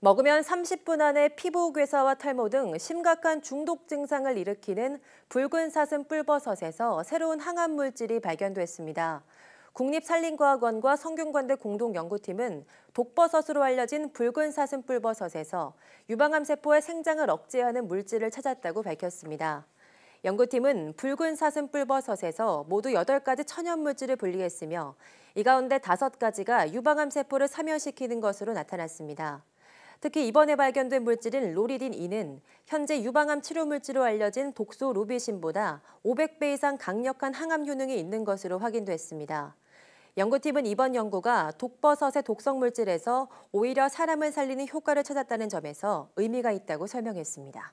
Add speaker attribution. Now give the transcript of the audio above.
Speaker 1: 먹으면 30분 안에 피부 괴사와 탈모 등 심각한 중독 증상을 일으키는 붉은 사슴 뿔버섯에서 새로운 항암 물질이 발견됐습니다. 국립산림과학원과 성균관대 공동연구팀은 독버섯으로 알려진 붉은 사슴 뿔버섯에서 유방암 세포의 생장을 억제하는 물질을 찾았다고 밝혔습니다. 연구팀은 붉은 사슴 뿔버섯에서 모두 8가지 천연물질을 분리했으며 이 가운데 5가지가 유방암 세포를 사멸시키는 것으로 나타났습니다. 특히 이번에 발견된 물질인 로리딘 E는 현재 유방암 치료 물질로 알려진 독소 로비신보다 500배 이상 강력한 항암 효능이 있는 것으로 확인됐습니다. 연구팀은 이번 연구가 독버섯의 독성 물질에서 오히려 사람을 살리는 효과를 찾았다는 점에서 의미가 있다고 설명했습니다.